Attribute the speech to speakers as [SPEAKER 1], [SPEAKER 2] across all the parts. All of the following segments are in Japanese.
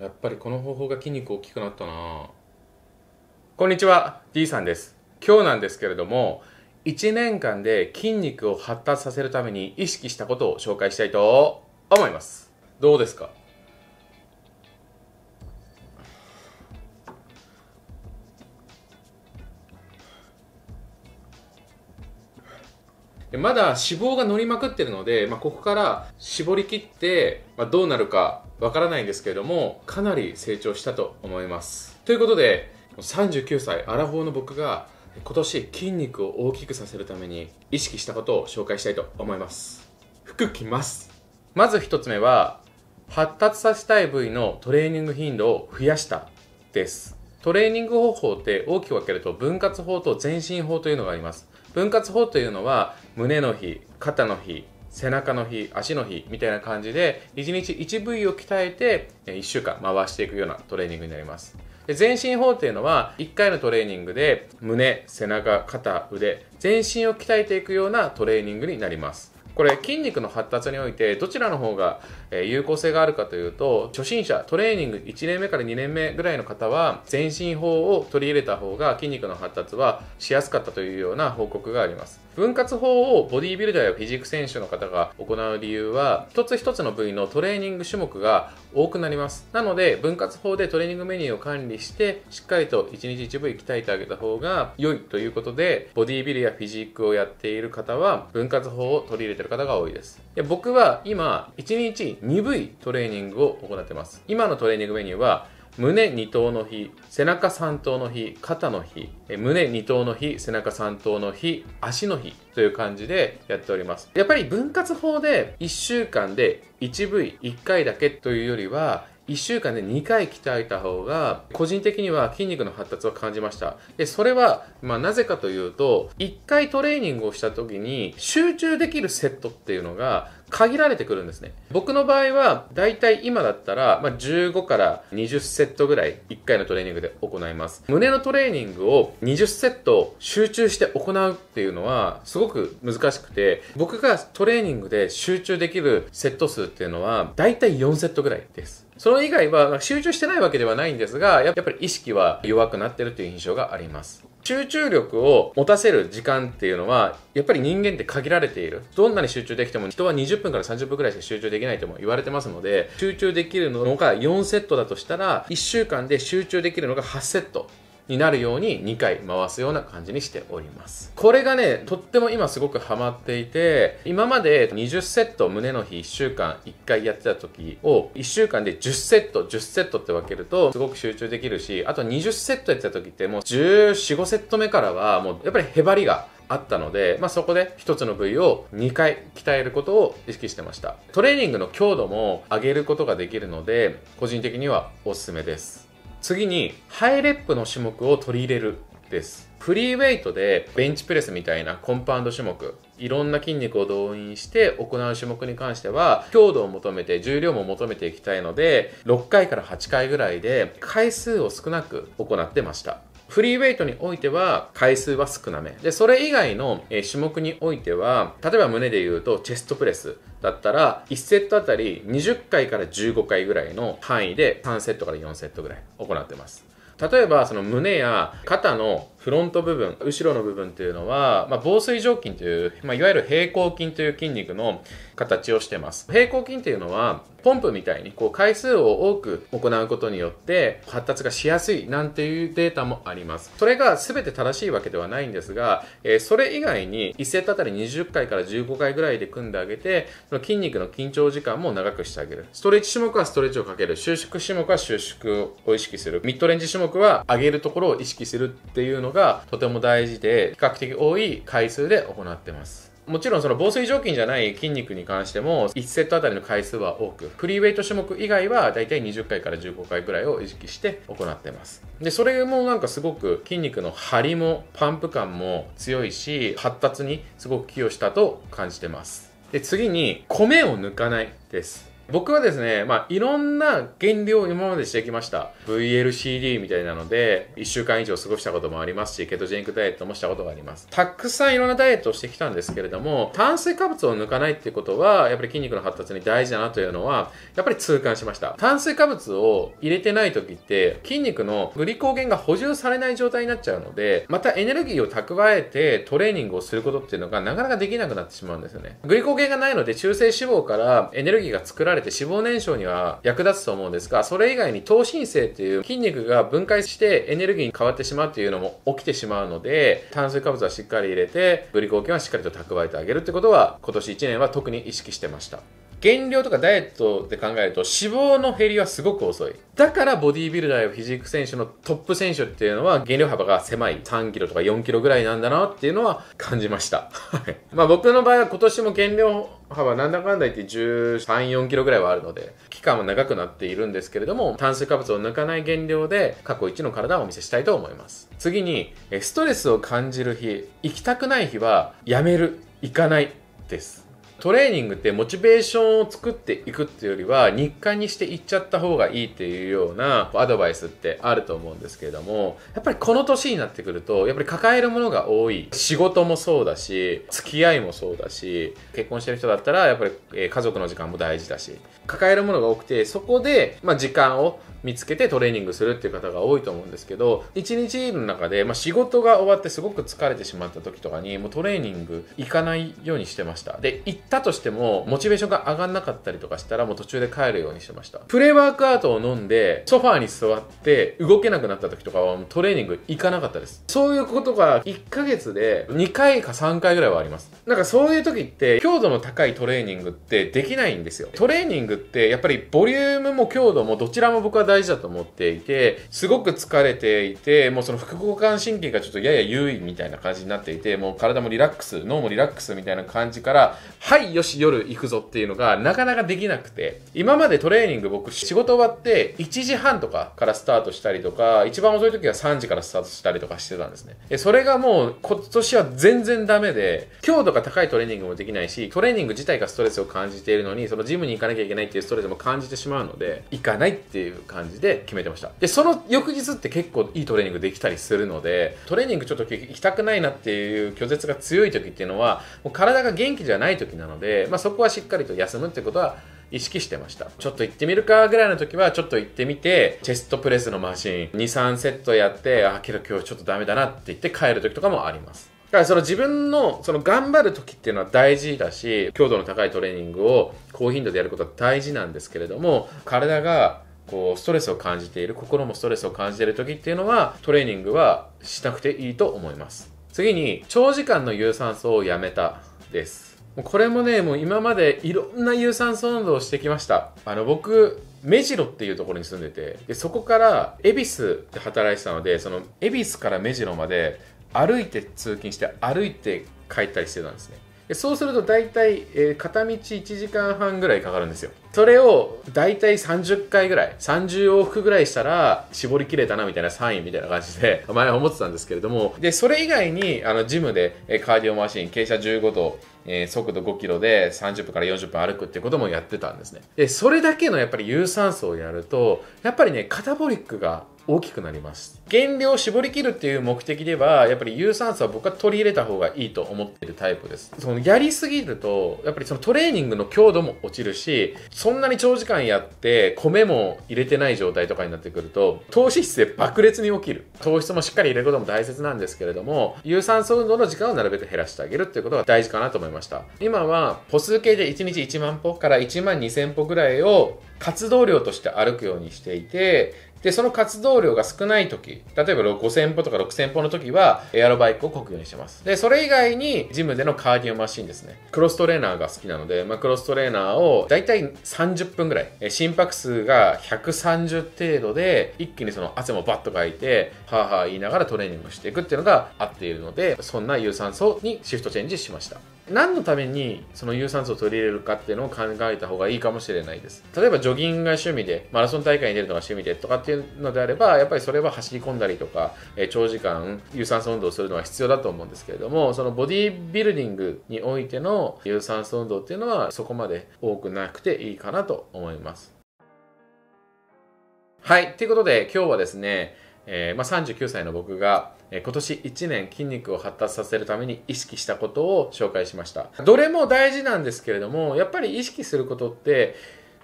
[SPEAKER 1] やっぱりこの方法が筋肉大きくなったなこんにちは D さんです今日なんですけれども1年間で筋肉を発達させるために意識したことを紹介したいと思いますどうですかでまだ脂肪が乗りまくってるので、まあ、ここから絞り切って、まあ、どうなるかわからないんですけれどもかなり成長したと思いますということで39歳アラフォーの僕が今年筋肉を大きくさせるために意識したことを紹介したいと思います服着ますまず1つ目は発達させたい部位のトレーニング頻度を増やしたですトレーニング方法って大きく分けると分割法と全身法というのがあります分割法というのは胸の日肩の日背中の日足の日みたいな感じで1日1部位を鍛えて1週間回していくようなトレーニングになります全身法というのは1回のトレーニングで胸背中肩腕全身を鍛えていくようなトレーニングになりますこれ筋肉の発達においてどちらの方が有効性があるかというと初心者トレーニング1年目から2年目ぐらいの方は全身法を取り入れた方が筋肉の発達はしやすかったというような報告があります分割法をボディビルダーやフィジーク選手の方が行う理由は、一つ一つの部位のトレーニング種目が多くなります。なので、分割法でトレーニングメニューを管理して、しっかりと1日1部位鍛えてあげた方が良いということで、ボディビルやフィジークをやっている方は、分割法を取り入れてる方が多いです。で僕は今、1日2部位トレーニングを行ってます。今のトレーニングメニューは、胸2頭の日背中3頭の日肩の日胸2頭の日背中3頭の日足の日という感じでやっておりますやっぱり分割法で1週間で1部位1回だけというよりは1週間で2回鍛えた方が個人的には筋肉の発達を感じましたでそれは、まあ、なぜかというと1回トレーニングをした時に集中できるセットっていうのが限られてくるんですね僕の場合はだいたい今だったら、まあ、15から20セットぐらい1回のトレーニングで行います胸のトレーニングを20セット集中して行うっていうのはすごく難しくて僕がトレーニングで集中できるセット数っっていうのは、だいたい4セットぐらいです。それ以外は集中してないわけではないんですが、やっぱり意識は弱くなってるという印象があります。集中力を持たせる時間っていうのは、やっぱり人間って限られている。どんなに集中できても、人は20分から30分くらいしか集中できないとも言われてますので、集中できるのが4セットだとしたら、1週間で集中できるのが8セット。になるように2回回すような感じにしておりますこれがねとっても今すごくハマっていて今まで20セット胸の日1週間1回やってた時を1週間で10セット10セットって分けるとすごく集中できるしあと20セットやってた時ってもう1415セット目からはもうやっぱりへばりがあったので、まあ、そこで1つの部位を2回鍛えることを意識してましたトレーニングの強度も上げることができるので個人的にはおすすめです次に、ハイレップの種目を取り入れるです。フリーウェイトでベンチプレスみたいなコンパウンド種目、いろんな筋肉を動員して行う種目に関しては、強度を求めて重量も求めていきたいので、6回から8回ぐらいで回数を少なく行ってました。フリーウェイトにおいては回数は少なめ。で、それ以外の、え種目においては、例えば胸で言うとチェストプレスだったら、1セットあたり20回から15回ぐらいの範囲で3セットから4セットぐらい行ってます。例えば、その胸や肩のフロント部分後ろの部分というのは、まあ、防水上筋という、まあ、いわゆる平行筋という筋肉の形をしてます平行筋というのはポンプみたいにこう回数を多く行うことによって発達がしやすいなんていうデータもありますそれが全て正しいわけではないんですが、えー、それ以外に1セットあたり20回から15回ぐらいで組んであげてその筋肉の緊張時間も長くしてあげるストレッチ種目はストレッチをかける収縮種目は収縮を意識するミッドレンジ種目は上げるところを意識するっていうのががとても大事で、比較的多い回数で行ってます。もちろんその防水除菌じゃない筋肉に関しても1セットあたりの回数は多くフリーウェイト種目以外はだいたい20回から15回ぐらいを意識して行ってますでそれもなんかすごく筋肉の張りもパンプ感も強いし発達にすごく寄与したと感じてますで次に米を抜かないです僕はですね、まあ、いろんな減量を今までしてきました。VLCD みたいなので、1週間以上過ごしたこともありますし、ケトジェニックダイエットもしたことがあります。たくさんいろんなダイエットをしてきたんですけれども、炭水化物を抜かないっていうことは、やっぱり筋肉の発達に大事だなというのは、やっぱり痛感しました。炭水化物を入れてない時って、筋肉のグリコーゲンが補充されない状態になっちゃうので、またエネルギーを蓄えてトレーニングをすることっていうのがなかなかできなくなってしまうんですよね。グリコーゲンがないので、中性脂肪からエネルギーが作られれて脂肪燃焼には役立つと思うんですが、それ以外に糖新生っていう筋肉が分解してエネルギーに変わってしまうっていうのも起きてしまうので、炭水化物はしっかり入れて、ブリコーキンはしっかりと蓄えてあげるってことは、今年1年は特に意識してました。減量とかダイエットで考えると脂肪の減りはすごく遅い。だからボディービルダーやフィジーク選手のトップ選手っていうのは減量幅が狭い3キロとか4キロぐらいなんだなっていうのは感じました。まあ僕の場合は今年も減量幅なんだかんだ言って13、4キロぐらいはあるので、期間は長くなっているんですけれども、炭水化物を抜かない減量で過去1の体をお見せしたいと思います。次に、ストレスを感じる日、行きたくない日は、やめる、行かないです。トレーニングってモチベーションを作っていくっていうよりは日課にしていっちゃった方がいいっていうようなアドバイスってあると思うんですけれどもやっぱりこの年になってくるとやっぱり抱えるものが多い仕事もそうだし付き合いもそうだし結婚してる人だったらやっぱり家族の時間も大事だし抱えるものが多くて、そこで、まあ、時間を見つけてトレーニングするっていう方が多いと思うんですけど、一日の中で、まあ、仕事が終わってすごく疲れてしまった時とかに、もうトレーニング行かないようにしてました。で、行ったとしても、モチベーションが上がんなかったりとかしたら、もう途中で帰るようにしてました。プレワークアウトを飲んで、ソファーに座って、動けなくなった時とかは、もうトレーニング行かなかったです。そういうことが、1ヶ月で2回か3回ぐらいはあります。なんかそういう時って、強度の高いトレーニングってできないんですよ。トレーニングってやっぱりボリュームも強度もどちらも僕は大事だと思っていてすごく疲れていてもうその副交感神経がちょっとやや優位みたいな感じになっていてもう体もリラックス脳もリラックスみたいな感じからはいよし夜行くぞっていうのがなかなかできなくて今までトレーニング僕仕事終わって1時半とかからスタートしたりとか一番遅い時は3時からスタートしたりとかしてたんですねそれがもう今年は全然ダメで強度が高いトレーニングもできないしトレーニング自体がストレスを感じているのにそのジムに行かなきゃいけないっていうストレスも感じてしまうので行かないっていう感じで決めてましたでその翌日って結構いいトレーニングできたりするのでトレーニングちょっと行きたくないなっていう拒絶が強い時っていうのはもう体が元気じゃない時なので、まあ、そこはしっかりと休むってことは意識してましたちょっと行ってみるかぐらいの時はちょっと行ってみてチェストプレスのマシン23セットやってあけど今日ちょっとダメだなって言って帰る時とかもありますだからその自分のその頑張る時っていうのは大事だし強度の高いトレーニングを高頻度でやることは大事なんですけれども体がこうストレスを感じている心もストレスを感じている時っていうのはトレーニングはしなくていいと思います次に長時間の有酸素をやめたですこれもねもう今までいろんな有酸素運動をしてきましたあの僕目白っていうところに住んでてでそこから恵比寿で働いてたのでその恵比寿から目白まで歩いて通勤して歩いて帰ったりしてたんですねでそうすると大体、えー、片道1時間半ぐらいかかるんですよそれを大体30回ぐらい30往復ぐらいしたら絞りきれたなみたいなサインみたいな感じで 前は思ってたんですけれどもでそれ以外にあのジムでカーディオマシン傾斜15度え速度5キロで30分から40分歩くっていうこともやってたんですね。で、それだけのやっぱり有酸素をやると、やっぱりね、カタボリックが大きくなります減量を絞り切るっていう目的ではやっぱり有酸素は僕は取り入れた方がいいと思ってるタイプですそのやりすぎるとやっぱりそのトレーニングの強度も落ちるしそんなに長時間やって米も入れてない状態とかになってくると糖質で爆裂に起きる糖質もしっかり入れることも大切なんですけれども有酸素運動の時間をなるべく減らしてあげるっていうことが大事かなと思いました今は歩数計で1日1万歩から1万2000歩ぐらいを活動量として歩くようにしていてで、その活動量が少ない時、例えば5000歩とか6000歩の時は、エアロバイクをこくようにしてます。で、それ以外に、ジムでのカーディオマシンですね。クロストレーナーが好きなので、まあ、クロストレーナーを、だいたい30分ぐらい、心拍数が130程度で、一気にその汗もバッとかいて、はぁはぁ言いながらトレーニングしていくっていうのが合っているので、そんな有酸素にシフトチェンジしました。何のためにその有酸素を取り入れるかっていうのを考えた方がいいかもしれないです例えばジョギングが趣味でマラソン大会に出るのが趣味でとかっていうのであればやっぱりそれは走り込んだりとか、え長時間有酸素運動をするのは必要だと思うんですけれどもそのボディビルディングにおいての有酸素運動っていうのはそこまで多くなくていいかなと思いますはいということで今日はですねえー、まあ、39歳の僕がえ今年1年筋肉を発達させるために意識したことを紹介しました。どれも大事なんですけれども、やっぱり意識することって、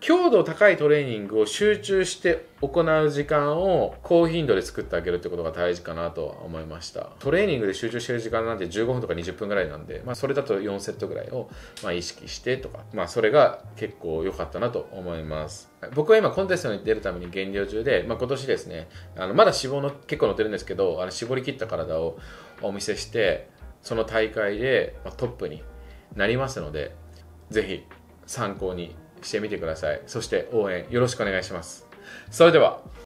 [SPEAKER 1] 強度高いトレーニングを集中して行う時間を高頻度で作ってあげるってことが大事かなとは思いましたトレーニングで集中してる時間なんて15分とか20分ぐらいなんで、まあ、それだと4セットぐらいをま意識してとか、まあ、それが結構良かったなと思います僕は今コンテストに出るために減量中で、まあ、今年ですねあのまだ脂肪の結構乗ってるんですけどあの絞り切った体をお見せしてその大会でトップになりますのでぜひ参考にしてみてください。そして応援よろしくお願いします。それでは、